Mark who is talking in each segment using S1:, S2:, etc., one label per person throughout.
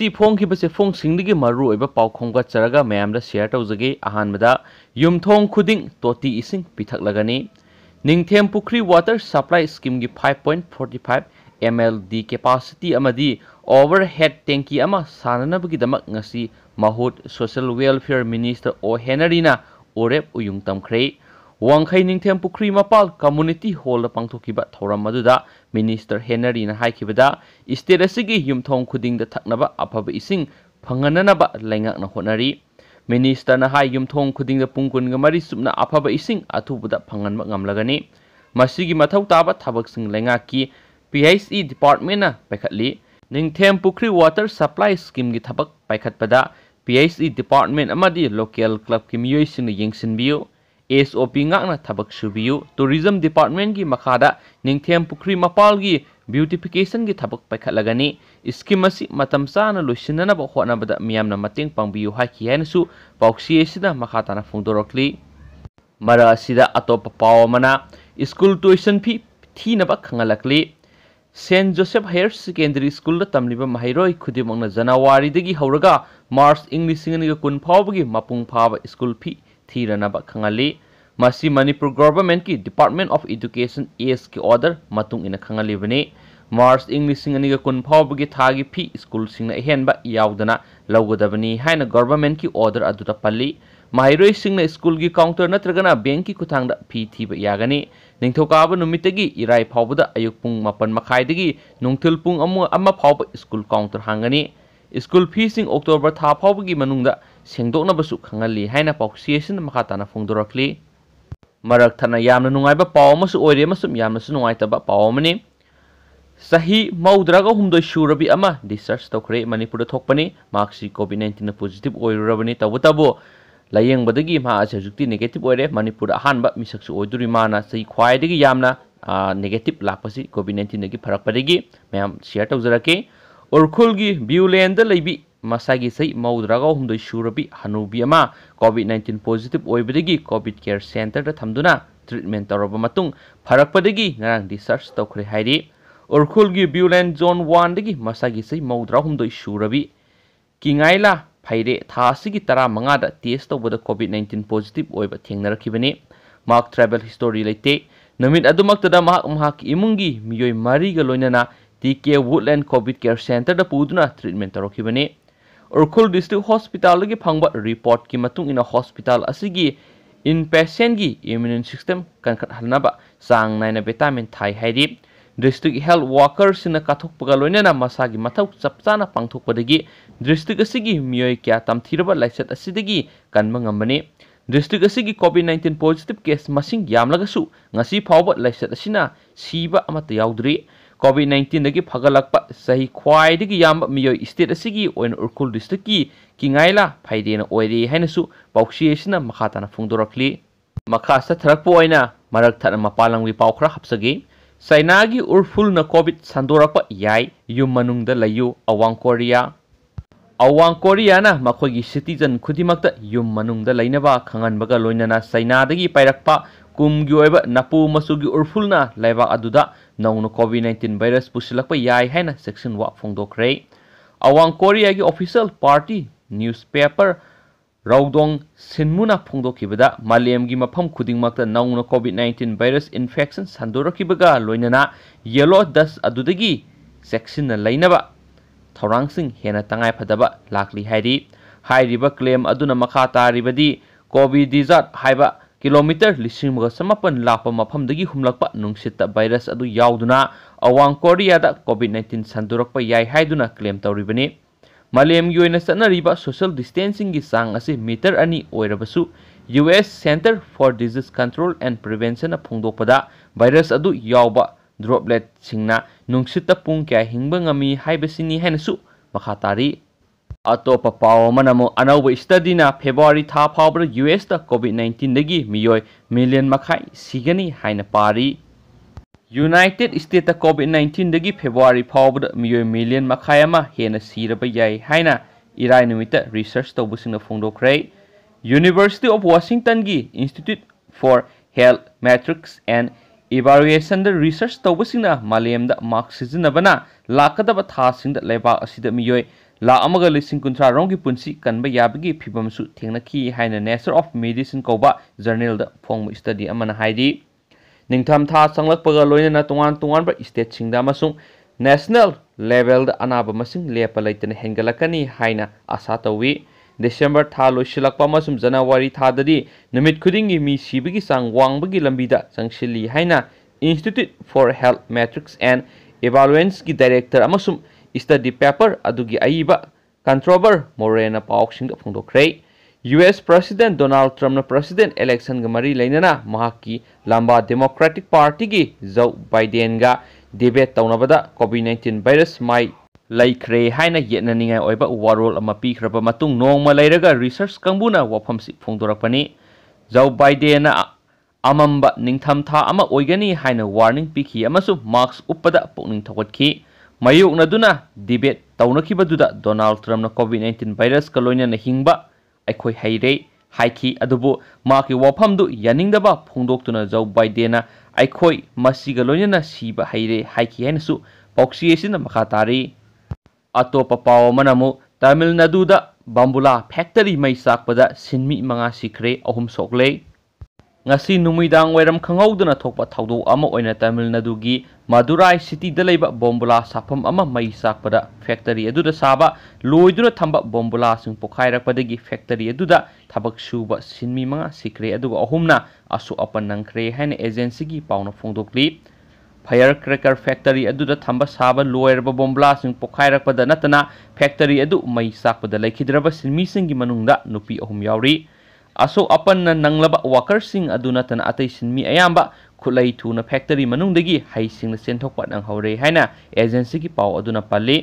S1: फों फोंगे फोंग पाखोंग चरग मैम सेयर तौजगे अहम युमथों खुद तोटी इं पीथलगनी निथेम पुख्री वाटर सप्लाई स्कीम की five point forty five M L दी केपासीटी ओवर हेड टेंकी सानदी महूद सोशल वेलफेयर मिनीस्टर ओ हेनरीना ओरेप उयुंग तमख्रे Wangkhai Ningthem Pukri Mapal Community Hall da pangthokiba thoram aduda Minister Henry na haikibada state asigi yumthong khuding da thaknaba aphaba ising phangananaba laingak na honari Minister na hai yumthong khuding da pungkun ga mari supna aphaba ising athubuda phanganma ngamlagani masigi mathau taba thabak sing laingaki PHE department na paikhatli Ningthem Pukri Water Supply Scheme gi thabak paikhatpada PHE department amadi local club ki miyoising yengsin biyo S O P गाकना थबक सुबियु tourism department की मखादा निंगथेम पुखरी मपाल की beautification की थबक पैखलगनी scheme असी मतम चाना लुसिननब होनबद मियामना मतेंग पंबियु हाकी हैनसु पाउसी एसिदा मखाताना स्कूल ट्यूशन फी थीनब खंगलकली सें जोसेफ हायर सेकेंडरी स्कूल तमलीब महरोय खुदीमना जनवरी दगी हौरगा मार्च इंग लिसिंग कुन फावगी मपुंग फाव स्कूल फी ꯊꯤꯔꯅꯕ ꯈꯪꯍꯜꯂꯤ ꯃꯁꯤ ꯃꯅꯤꯄꯨꯔ ꯒꯣꯕꯔꯃꯦꯟꯠꯀꯤ ꯗꯤꯄꯥꯔꯠꯃꯦꯟꯠ ꯑꯣꯐ ꯏꯗꯨꯀꯦꯁꯟ ꯑꯦꯁꯀꯤ ꯑꯣꯔꯗꯔ ꯃꯇꯨꯡ ꯏꯟꯅ ꯈꯪꯍꯜꯂꯤꯕꯅꯤ ꯃꯥꯔꯆ ꯏꯪ ꯂꯤꯁꯤꯡ ꯑꯅꯤꯒ ꯀꯨꯟ ꯐꯥꯎꯕꯒꯤ ꯊꯥꯒꯤ ꯐꯤ ꯁ꯭ꯀꯨꯜꯁꯤꯡꯅ ꯑꯍꯦꯟꯕ ꯌꯥꯎꯗꯅ ꯂꯧꯒꯗꯕꯅꯤ ꯍꯥꯏꯅ ꯒꯣꯕꯔꯃꯦꯟꯠꯀꯤ ꯑꯣꯔꯗꯔ ꯑꯗꯨꯗ ꯄꯜꯂꯤ ꯃꯍꯩꯔꯣꯏꯁꯤꯡꯅ ꯁ꯭ꯀꯨꯜꯒꯤ ꯀꯥꯎꯟꯇꯔ ꯅꯠꯇ꯭ꯔꯒꯅ ꯕꯦꯡꯛꯀꯤ ꯈꯨꯠꯊꯥꯡꯗ ꯐꯤ ꯊꯤꯕ ꯌꯥꯒꯅꯤ ꯅꯤꯡꯊꯧꯀꯥꯕ ꯅꯨꯃꯤꯠꯇꯒꯤ ꯏꯔꯥꯏ ꯐꯥꯎꯕꯗ ꯑꯌꯨꯛ ꯄꯨꯡ ꯃꯥꯄꯟ ꯃꯈꯥꯏꯗꯒꯤ ꯅꯨꯡꯊꯤꯜ ꯄꯨꯡ ꯑꯃ ꯑꯃ ꯐꯥꯎꯕ ꯁ꯭ꯀꯨꯜ ꯀꯥꯎꯟꯇꯔ ꯍꯥꯡꯒꯅꯤ ꯁ꯭ꯀꯨꯜ ꯐꯤꯁꯤꯡ ꯑꯣꯛꯇꯣꯕꯔ ꯊꯥ ꯐꯥꯎꯕꯒꯤ ꯃꯅꯨꯡꯗ सेंदोनबली पासीना फोंदरली मरक थाब पाब पाने चाही मौद्रा हूद सूरबी डिस्चार्ज तौरे मनपुर थोपनी मा कोविड नाइन्टीन पोजिटिव होरबनी तब तब लयेंगे हजुती नेगेटिव होर मनपुर अहब मिसरी मा चाही खाई नेगेटिव लापी कोविड नाइन्टीन फरपदी मैम शेयर तौजे उरखुल की व्यू लेंद ꯃꯁꯥꯒꯤ ꯆꯍꯤ ꯃꯧꯗ꯭ꯔꯥꯒ ꯑꯍꯨꯝꯗꯣꯏ ꯁꯨꯔꯕꯤ ꯍꯅꯨꯕꯤ ꯑꯃ ꯀꯣꯚꯤꯗ ꯅꯥꯏꯟꯇꯤꯟ ꯄꯣꯖꯤꯇꯤꯕ ꯑꯣꯏꯕꯗꯒꯤ ꯀꯣꯚꯤꯗ ꯀꯦꯌꯔ ꯁꯦꯟꯇꯔꯗ ꯊꯝꯗꯨꯅ ꯇ꯭ꯔꯤꯠꯃꯦꯟ ꯇꯧꯔꯕ ꯃꯇꯨꯡ ꯐꯔꯛꯄꯗꯒꯤ ꯉꯔꯥꯡꯗꯤ ꯁꯔꯁ ꯇꯧꯈ꯭ꯔꯦ ꯍꯥꯏꯔꯤ ꯎꯔꯈꯨꯜꯒꯤ ꯕ꯭ꯌꯨꯂꯦꯟ ꯖꯣꯟ ꯋꯥꯟꯗꯒꯤ ꯃꯁꯥꯒꯤ ꯆꯍꯤ ꯃꯧꯗ꯭ꯔꯥꯍꯨꯝꯗꯣꯏ ꯁꯨꯔꯕꯤ ꯀꯤꯉꯥꯏꯂꯥ ꯐꯩꯔꯦ ꯊꯥ ꯑꯁꯤꯒꯤ ꯇꯔꯥꯃꯉꯥꯗ ꯇꯦꯁ ꯇꯧꯕꯗ ꯀꯣꯚꯤꯗ ꯅꯥꯏꯟꯇꯤꯟ ꯄꯣꯖꯤꯇꯤꯕ ꯑꯣꯏꯕ ꯊꯦꯡꯅꯔꯛꯈꯤꯕꯅꯤ ꯃꯍꯥꯛ ꯇ꯭ꯔꯥꯏꯕꯦꯜ ꯍꯤꯁꯇꯣꯔꯤ ꯂꯩꯇꯦ ꯅꯨꯃꯤꯠ ꯑꯗꯨꯃꯛꯇꯗ ꯃꯍꯥꯛ ꯃꯍꯥꯛꯀꯤ ꯏꯃꯨꯡꯒꯤ ꯃꯤꯑꯣꯏ ꯃꯔꯤꯒ ꯂꯣꯏꯅꯅ ꯇꯤ ꯀꯦ ꯋꯨꯗꯂꯦꯟ ꯀꯣꯚꯤꯗ ꯀꯦꯌꯔ ꯁꯦꯟꯇꯔꯗ ꯄꯨꯗꯨꯅ ꯇ꯭ꯔꯤꯠꯃꯦꯟ ꯇꯧꯔꯛꯈꯤꯕꯅꯤ ꯎꯈ꯭ꯔꯨꯜ ꯗꯤꯁꯇ꯭ꯔꯤꯛ ꯍꯣꯁꯄꯤꯇꯥꯜꯗꯒꯤ ꯐꯪꯕ ꯔꯤꯄꯣꯔꯠꯀꯤ ꯃꯇꯨꯡ ꯏꯟꯅ ꯍꯣꯁꯄꯤꯇꯥꯜ ꯑꯁꯤꯒꯤ ꯏꯟꯄꯦꯁꯦꯟꯒꯤ ꯏꯃ꯭ꯌꯨꯟ ꯁꯤꯁꯇꯦꯝ ꯀꯟꯈꯠꯍꯟꯅꯕ ꯆꯥꯡ ꯅꯥꯏꯅ ꯚꯤꯇꯥꯃꯤꯟ ꯊꯥꯏ ꯍꯥꯏꯔꯤ ꯗꯤꯁꯇ꯭ꯔꯤꯛ ꯍꯦꯜꯊ ꯋꯥꯀꯔꯁꯤꯡꯅ ꯀꯥꯊꯣꯛꯄꯒ ꯂꯣꯏꯅꯅ ꯃꯁꯥꯒꯤ ꯃꯊꯧ ꯆꯞ ꯆꯥꯅ ꯄꯥꯡꯊꯣꯛꯄꯗꯒꯤ ꯗꯤꯁꯇ꯭ꯔꯤꯛ ꯑꯁꯤꯒꯤ ꯃꯤꯑꯣꯏ ꯀꯌꯥ ꯇꯝꯊꯤꯔꯕ ꯂꯥꯏꯆꯠ ꯑꯁꯤꯗꯒꯤ ꯀꯟꯕ ꯉꯝꯕꯅꯤ ꯗꯤꯁꯇ꯭ꯔꯤꯛ ꯑꯁꯤꯒꯤ ꯀꯣꯚꯤꯗ ꯅꯥꯏꯟꯇꯤꯟ ꯄꯣꯖꯤꯇꯤꯚ ꯀꯦꯁ ꯃꯁꯤꯡ ꯌꯥꯝꯂꯒꯁꯨ ꯉꯁꯤ ꯐꯥꯎꯕ ꯂꯥꯏꯆꯠ ꯑꯁꯤꯅ ꯁꯤꯕ ꯑꯃꯠꯇ ꯌꯥꯎꯗ꯭ꯔꯤ ꯀꯣꯚꯤꯠ ꯅꯥꯏꯟꯇꯤꯟꯗꯒꯤ ꯐꯒꯠꯂꯛꯄ ꯆꯍꯤ ꯈ꯭ꯋꯥꯏꯗꯒꯤ ꯌꯥꯝꯕ ꯃꯤꯑꯣꯏ ꯁ꯭ꯇꯦꯠ ꯑꯁꯤꯒꯤ ꯑꯣꯏꯅ ꯎꯔꯈꯨꯜ ꯗꯤꯁꯇ꯭ꯔꯤꯛꯀꯤ ꯀꯤꯉꯥꯏꯂꯥ ꯐꯥꯏꯗꯦꯅ ꯑꯣꯏꯔꯦ ꯍꯥꯏꯅꯁꯨ ꯄꯥꯎꯆꯦ ꯑꯁꯤꯅ ꯃꯈꯥ ꯇꯥꯅ ꯐꯣꯡꯗꯣꯔꯛꯂꯤ ꯃꯈꯥ ꯆꯠꯊꯔꯛꯄ ꯑꯣꯏꯅ ꯃꯔꯛ ꯊꯠꯅ ꯃꯄꯥꯟ ꯂꯝꯒꯤ ꯄꯥꯎ ꯈꯔ ꯍꯥꯞꯆꯒꯦ ꯆꯥꯏꯅꯥꯒꯤ ꯎꯔꯐꯨꯜꯅ ꯀꯣꯚꯤꯠ ꯁꯟꯗꯣꯔꯛꯄ ꯌꯥꯏ ꯌꯨꯝ ꯃꯅꯨꯡꯗ ꯂꯩꯌꯨ ꯑꯋꯥꯡ ꯀꯣꯔꯤꯌꯥ अवांग कोरिया मखोगी सिटीजन खुदिमक्त युम मनुंगदा लाइनबा खंगनबगा लोइनना साइनादगी पाइरकपा कुमगी ओइब नपु मसुगी उरफुलना लाइबा अदुदा नौनो कोविड 19 वायरस पुसिलकपा याई हैना सेक्शन वा फोंगदोखरे अवांग कोरियागी ऑफिशियल पार्टी न्यूज़पेपर रौदोंग सिनमुना फोंगदोखिबदा मालियमगी मफम खुदिमक्त नौनो कोविड 19 वायरस इन्फेक्शन संदोरखिबगा लोइनना येलो दस अदुदगी सेक्शन लाइनबा ꯊꯧꯔꯥꯡꯁꯤꯡ ꯍꯦꯟꯅ ꯇꯉꯥꯏꯐꯗꯕ ꯂꯥꯛꯂꯤ ꯍꯥꯏꯔꯤ ꯍꯥꯏꯔꯤꯕ ꯀ꯭ꯂꯦꯝ ꯑꯗꯨꯅ ꯃꯈꯥ ꯇꯥꯔꯤꯕꯗꯤ ꯀꯣꯕꯤ ꯗꯤꯖꯥꯔꯠ ꯍꯥꯏꯕ ꯀꯤꯂꯣꯃꯤꯇꯔ ꯂꯤꯁꯤꯡ ꯑꯃꯒ ꯆꯃꯥꯄꯟ ꯂꯥꯞꯄ ꯃꯐꯝꯗꯒꯤ ꯍꯨꯝꯂꯛꯄ ꯅꯨꯡꯁꯤꯠꯇ ꯚꯥꯏꯔꯁ ꯑꯗꯨ ꯌꯥꯎꯗꯨꯅ ꯑꯋꯥꯡ ꯀꯣꯔꯤꯌꯥꯗ ꯀꯣꯚꯤꯠ ꯅꯥꯏꯟꯇꯤꯟ ꯁꯟꯗꯣꯔꯛꯄ ꯌꯥꯏ ꯍꯥꯏꯗꯨꯅ ꯀ꯭ꯂꯦꯝ ꯇꯧꯔꯤꯕꯅꯤ ꯃꯥꯂꯦꯝꯒꯤ ꯑꯣꯏꯅ ꯆꯠꯅꯔꯤꯕ ꯁꯣꯁꯤꯌꯦꯜ ꯗꯤꯁꯇꯦꯟꯁꯤꯡꯒꯤ ꯆꯥꯡ ꯑꯁꯤ ꯃꯤꯇꯔ ꯑꯅꯤ ꯑꯣꯏꯔꯕꯁꯨ U S centre for disease control and ꯄ꯭ꯔꯤꯚꯦꯟꯁꯟꯅ ꯐꯣꯡꯗꯣꯛꯄꯗ ꯚꯥꯏꯔꯁ ꯑꯗꯨ ꯌꯥꯎꯕ ꯗ꯭ꯔꯣꯞꯂꯦꯠꯁꯤꯡꯅ ꯅꯨꯡꯁꯤꯠꯇ ꯄꯨꯡ ꯀꯌꯥ ꯍꯤꯡꯕ ꯉꯝꯃꯤ ꯍꯥꯏꯕꯁꯤꯅꯤ ꯍꯥꯏꯅꯁꯨ ꯃꯈꯥ ꯇꯥꯔꯤ ꯑꯇꯣꯞꯄ ꯄꯥꯎ ꯑꯃꯅ ꯑꯃꯨꯛ ꯑꯅꯧꯕ ꯏꯁꯇꯗꯤꯅ ꯐꯦꯕ꯭ꯔꯨꯋꯥꯔꯤ ꯊꯥ ꯐꯥꯎꯕꯗ ꯌꯨ ꯑꯦꯁꯇ ꯀꯣꯚꯤꯗ ꯅꯥꯏꯟꯇꯤꯟꯗꯒꯤ ꯃꯤꯑꯣꯏ ꯃꯤꯂꯤꯌꯟ ꯃꯈꯥꯏ ꯁꯤꯒꯅꯤ ꯍꯥꯏꯅ ꯄꯥꯔꯤ ꯌꯨꯅꯥꯏꯇꯦꯗ ꯏꯁꯇꯦꯠꯇ ꯀꯣꯚꯤꯗ ꯅꯥꯏꯟꯇꯤꯟꯗꯒꯤ ꯐꯦꯕ꯭ꯔꯨꯋꯥꯔꯤ ꯐꯥꯎꯕꯗ ꯃꯤꯑꯣꯏ ꯃꯤꯂꯤꯌꯟ ꯃꯈꯥꯏ ꯑꯃ ꯍꯦꯟꯅ ꯁꯤꯔꯕ ꯌꯥꯏ ꯍꯥꯏꯅ ꯏꯔꯥꯏ ꯅꯨꯃꯤꯠꯇ ꯔꯤꯁꯔꯁ ꯇꯧꯕꯁꯤꯡꯅ ꯐꯣꯡꯗꯣꯛꯈ꯭ꯔꯦ ꯌꯨꯅꯤꯚꯔꯁꯤꯇꯤ ꯑꯣꯐ ꯋꯥꯁꯤꯡꯇꯟꯒꯤ institute for health metrics and ꯏꯚꯥꯂꯨꯑꯦꯁꯟꯗ ꯔꯤꯁꯔꯁ ꯇꯧꯕꯁꯤꯡꯅ ꯃꯥꯂꯦꯝꯗ ꯃꯥꯛ ꯁꯤꯖꯤꯟꯅꯕꯅ ꯂꯥꯛꯀꯗꯕ ꯊꯥꯁꯤꯡꯗ ꯂꯩꯕꯥꯛ ꯑꯁꯤꯗ ꯃꯤꯑꯣꯏ ꯂꯥꯛ ꯑꯃꯒ ꯂꯤꯁꯤꯡ ꯀꯨꯟꯊ꯭ꯔꯥꯔꯣꯝꯒꯤ ꯄꯨꯟꯁꯤ ꯀꯟꯕ ꯌꯥꯕꯒꯤ ꯐꯤꯕꯝꯁꯨ ꯊꯦꯡꯅꯈꯤ ꯍꯥꯏꯅ ꯅꯦꯆꯔ ꯑꯣꯐ ꯃꯦꯗꯤꯁꯤꯟ ꯀꯧꯕ ꯖꯔꯅꯦꯜꯗ ꯐꯣꯡꯕ ꯁ꯭ꯇꯗꯤ ꯑꯃꯅ ꯍꯥꯏꯔꯤ ꯅꯤꯡꯊꯝꯊꯥ ꯆꯪꯂꯛꯄꯒ ꯂꯣꯏꯅꯅ tongwan tongwanba ꯁ꯭ꯇꯦꯠꯁꯤꯡꯗ ꯑꯃꯁꯨꯡ ꯅꯦꯁꯅꯦꯜ ꯂꯦꯚꯦꯜꯗ ꯑꯅꯥꯕ ꯃꯁꯤꯡ ꯂꯦꯞꯄ ꯂꯩꯇꯅ ꯍꯦꯟꯒꯠꯂꯛꯀꯅꯤ ꯍꯥꯏꯅ ꯑꯁꯥ ꯇꯧꯏ ꯗꯤꯁꯦꯝꯕꯔ ꯊꯥ ꯂꯣꯏꯁꯤꯜꯂꯛꯄ ꯑꯃꯁꯨꯡ ꯖꯅꯋꯥꯔꯤ ꯊꯥꯗꯗꯤ ꯅꯨꯃꯤꯠ ꯈꯨꯗꯤꯡꯒꯤ ꯃꯤ ꯁꯤꯕꯒꯤ ꯆꯥꯡ ꯋꯥꯡꯕꯒꯤ ꯂꯝꯕꯤꯗ ꯆꯪꯁꯤꯜꯂꯤ ꯍꯥꯏꯅ institute for health metrics and ꯏꯚꯥꯂꯨꯋꯦꯟꯁꯀꯤ ꯗꯥꯏꯔꯦꯛꯇꯔ ꯑꯃꯁꯨꯡ ꯏꯁꯇꯗꯤ ꯄꯦꯄꯔ ꯑꯗꯨꯒꯤ ꯑꯏꯕ ꯀꯟꯇ꯭ꯔꯣꯕꯔ ꯃꯣꯔꯦꯅ ꯄꯥꯎꯁꯤꯡꯗ ꯐꯣꯡꯗꯣꯛꯈ꯭ꯔꯦ ꯌꯨ ꯑꯦꯁ ꯄ꯭ꯔꯁꯤꯗꯦꯟ ꯗꯣꯅꯥꯜ ꯇ꯭ꯔꯝꯅ ꯄ꯭ꯔꯁꯤꯗꯦꯟ ꯏꯂꯦꯛꯁꯟꯒ ꯃꯔꯤ ꯂꯩꯅꯅ ꯃꯍꯥꯛꯀꯤ ꯂꯝꯕꯥ ꯗꯦꯃꯣꯀ꯭ꯔꯦꯇꯤꯛ ꯄꯥꯔꯇꯤꯒꯤ ꯖꯧ ꯕꯥꯏꯗꯦꯟꯒ ꯗꯤꯕꯦꯠ ꯇꯧꯅꯕꯗ ꯀꯣꯚꯤꯗ ꯅꯥꯏꯟꯇꯤꯟ ꯚꯥꯏꯔꯁ ꯃꯥꯏ laikre haina yetna ningai oiba warol ama pi khraba matung nong ma lairaga research kangbuna wafam si phongdorakpani zau biden amamba ningtham tha ama oigani haina warning pikhi amasu marks upada pokning thokotki mayukna duna debate taunakhiba duda donald trump na covid 19 virus kaloina na hingba aikhoi haire haiki adubu maki wafam du yaningdaba phongdoktuna zau biden aikhoi masiga loina na siba haire haiki hainasu boxi esina makatari ꯑꯇꯣꯞꯄ ꯄꯥꯎ ꯑꯃꯅ ꯑꯃꯨꯛ Tamil ꯅꯥꯗꯨꯗ ꯕꯥꯝꯕꯨꯂꯥ factory ꯃꯩ ꯆꯥꯛꯄꯗ ꯁꯤꯟꯃꯤ ꯃꯉꯥ ꯁꯤꯈ꯭ꯔꯦ ꯑꯍꯨꯝ ꯁꯣꯛꯂꯦ ngasi numaidang wairam khanghaudana thokpa thaudok ama oina tamil nadu gi madurai city da leiba bombula sapham ama mai sakpada factory aduda saba loidura thamba bombula sing pokhairak padagi factory aduda thabak suba sinmi manga sikre aduga ahumna asu apan nangkre hain agency gi pauna phongdokli fire cracker factory ꯑꯗꯨꯗ ꯊꯝꯕ ꯁꯥꯕ ꯂꯣꯏꯔꯕ ꯕꯣꯝꯕ꯭ꯂꯥꯁꯤꯡ ꯄꯣꯈꯥꯏꯔꯛꯄꯗ ꯅꯠꯇꯅ factory ꯑꯗꯨ ꯃꯩ ꯆꯥꯛꯄꯗ ꯂꯩꯈꯤꯗ꯭ꯔꯕ ꯁꯤꯟꯃꯤꯁꯤꯡꯒꯤ ꯃꯅꯨꯡꯗ ꯅꯨꯄꯤ ꯑꯍꯨꯝ ꯌꯥꯎꯔꯤ ꯑꯁꯣꯛ ꯑꯄꯟꯅ ꯅꯪꯂꯕ ꯋꯥꯀꯔꯁꯤꯡ ꯑꯗꯨ ꯅꯠꯇꯅ ꯑꯇꯩ ꯁꯤꯟꯃꯤ ꯑꯌꯥꯝꯕ ꯈꯨꯠꯂꯩ ꯊꯨꯅ ꯐꯦꯛꯇꯔꯤ ꯃꯅꯨꯡꯗꯒꯤ ꯍꯩꯁꯤꯡꯅ ꯆꯦꯟꯊꯣꯛꯄ ꯅꯪꯍꯧꯔꯦ ꯍꯥꯏꯅ ꯑꯦꯖꯦꯟꯁꯤꯒꯤ ꯄꯥꯎ ꯑꯗꯨꯅ ꯄꯜꯂꯤ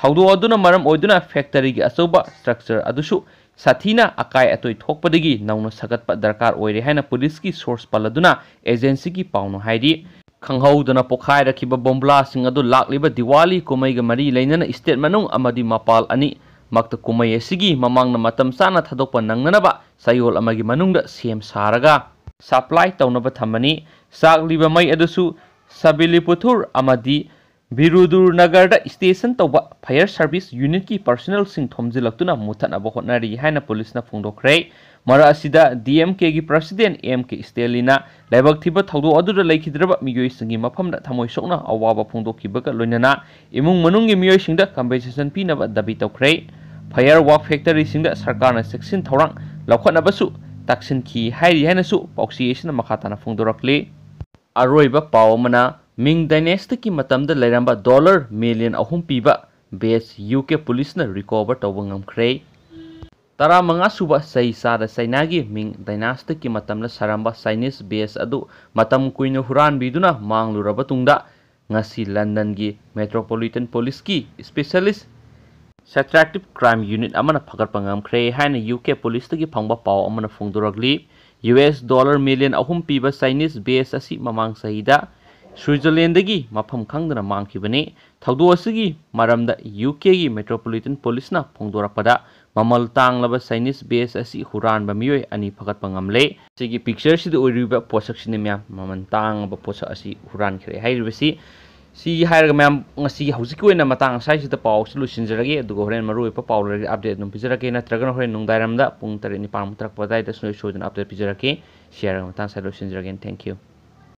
S1: ꯊꯧꯗꯣꯛ ꯑꯗꯨꯅ ꯃꯔꯝ ꯑꯣꯏꯗꯨꯅ ꯐꯦꯛꯇꯔꯤꯒꯤ ꯑꯆꯧꯕ ꯁ꯭ꯇ꯭ꯔꯛꯆꯔ ꯑꯗꯨꯁꯨ ꯁꯥꯊꯤꯅ ꯑꯀꯥꯏ ꯑꯇꯣꯏ ꯊꯣꯛꯄꯗꯒꯤ ꯅꯧꯅ ꯁꯥꯒꯠꯄ ꯗꯔꯀꯥꯔ ꯑꯣꯏꯔꯦ ꯍꯥꯏꯅ ꯄꯨꯂꯤꯁꯀꯤ ꯁꯣꯔꯁ ꯄꯜ ꯑꯗꯨꯅ ꯑꯦꯖꯦꯟꯁꯤꯒꯤ ꯄꯥꯎꯅ ꯍꯥꯏꯔꯤ Kang kanghauduna pokhaira khiba bombla singadu lakliba diwali kumai ga mari lainana state manung amadi mapal ani makta kumai esigi mamangna matam sana thadokpa nangnanaba sayol amagi manungda cm saraga supply taunaba thamani sakliba mai adusu sabili puthur amadi ꯕꯤꯔꯨꯗꯨꯔ ꯅꯒꯔꯗ station ꯇꯧꯕ fire service ꯌꯨꯅꯤꯠꯀꯤ ꯄꯥꯔꯁꯣꯅꯦꯜꯁꯤꯡ ꯊꯣꯝꯖꯤꯜꯂꯛꯇꯨꯅ ꯃꯨꯠꯊꯠꯅꯕ ꯍꯣꯠꯅꯔꯤ ꯍꯥꯏꯅ ꯄꯨꯂꯤꯁꯅ ꯐꯣꯡꯗꯣꯛꯈ꯭ꯔꯦ ꯃꯔꯛ ꯑꯁꯤꯗ ꯗꯤ ꯑꯦꯝ ꯀꯦꯒꯤ ꯄ꯭ꯔꯁꯤꯗꯦꯟ ꯑꯦꯝ ꯀꯦ ꯏꯁꯇꯦꯂꯤꯅ ꯂꯥꯏꯕꯛ ꯊꯤꯕ ꯊꯧꯗꯣꯛ ꯑꯗꯨꯗ ꯂꯩꯈꯤꯗ꯭ꯔꯕ ꯃꯤꯑꯣꯏꯁꯤꯡꯒꯤ ꯃꯐꯝꯗ ꯊꯃꯣꯏ ꯁꯣꯛꯅ ꯑꯋꯥꯕ ꯐꯣꯡꯗꯣꯛꯈꯤꯕꯒ ꯂꯣꯏꯅꯅ ꯏꯃꯨꯡ ꯃꯅꯨꯡꯒꯤ ꯃꯤꯑꯣꯏꯁꯤꯡꯗ ꯀꯝꯄꯦꯟꯁꯦꯁꯟ ꯄꯤꯅꯕ ꯗꯕꯤ ꯇꯧꯈ꯭ꯔꯦ ꯐꯥꯌꯔ ꯋꯥꯛ ꯐꯦꯛꯇꯔꯤꯁꯤꯡꯗ ꯁꯔꯀꯥꯔꯅ ꯆꯦꯛꯁꯤꯟ ꯊꯧꯔꯥꯡ ꯂꯧꯈꯠꯅꯕꯁꯨ ꯇꯛꯁꯤꯟꯈꯤ ꯍꯥꯏꯔꯤ ꯍꯥꯏꯅꯁꯨ ꯄꯥꯎꯆꯦ ꯑꯁꯤꯅ ꯃꯈꯥ ꯇꯥꯅ ꯐꯣꯡꯗꯣꯔꯛꯂꯤ ꯑꯔꯣꯏꯕ ꯄꯥꯎ ꯑꯃꯅ ꯃꯤꯡ ꯗꯥꯏꯅꯦꯁꯇꯒꯤ ꯃꯇꯝꯗ ꯂꯩꯔꯝꯕ ꯗꯣꯂꯔ ꯃꯤꯂꯤꯌꯟ ꯑꯍꯨꯝ ꯄꯤꯕ ꯕꯦꯁ ꯌꯨ ꯀꯦ ꯄꯨꯂꯤꯁꯅ ꯔꯤꯀꯣꯚꯔ ꯇꯧꯕ ꯉꯝꯈ꯭ꯔꯦ ꯇꯔꯥꯃꯉꯥꯁꯨꯕ ꯆꯍꯤ ꯆꯥꯗ ꯆꯩꯅꯥꯒꯤ ꯃꯤꯡ ꯗꯥꯏꯅꯥꯁꯇꯤꯛꯀꯤ ꯃꯇꯝꯗ ꯁꯥꯔꯝꯕ ꯆꯥꯏꯅꯤꯁ ꯕꯦꯁ ꯑꯗꯨ ꯃꯇꯝ ꯀꯨꯏꯅ ꯍꯨꯔꯥꯟꯕꯤꯗꯨꯅ ꯃꯥꯡꯂꯨꯔꯕ ꯇꯨꯡꯗ ꯉꯁꯤ ꯂꯟꯗꯟꯒꯤ ꯃꯦꯇ꯭ꯔꯣꯄꯣꯂꯤꯇꯟ ꯄꯨꯂꯤꯁꯀꯤ ꯁ꯭ꯄꯦꯁꯦꯂꯤꯁ ꯁꯦꯇ꯭ꯔꯦꯛꯇꯤꯞ ꯀ꯭ꯔꯥꯏꯝ ꯌꯨꯅꯤꯠ ꯑꯃꯅ ꯐꯒꯠꯄ ꯉꯝꯈ꯭ꯔꯦ ꯍꯥꯏꯅ ꯌꯨ ꯀꯦ ꯄꯨꯂꯤꯁꯇꯒꯤ ꯐꯪꯕ ꯄꯥꯎ ꯑꯃꯅ ꯐꯣꯡꯗꯣꯔꯛꯂꯤ ꯌꯨ ꯑꯦꯁ ꯗꯣꯂꯔ ꯃꯤꯂꯤꯌꯟ ꯑꯍꯨꯝ ꯄꯤꯕ ꯆꯥꯏꯅꯤꯁ ꯕꯦꯁ ꯑꯁꯤ ꯃꯃꯥꯡ ꯆꯍꯤꯗ स्विजरलैंडी मफम खादन मांगने तौदी मरम यू के मेट्रोपोलीटन पोलिस ममल तालाब चाइनीस बेस अच्छी हुरान मो अगतमे पिक्चर से पोसक मैम मम तांगब पोसक हुरान मैम होगी पाओं लुशनजे हरें मूप पाल अपडेट पीजर के नगर हरें नुदायरम पुंग तरह निपा मुतरपाई सोजन अपडेट पीजर के शेयर मत थैंक यू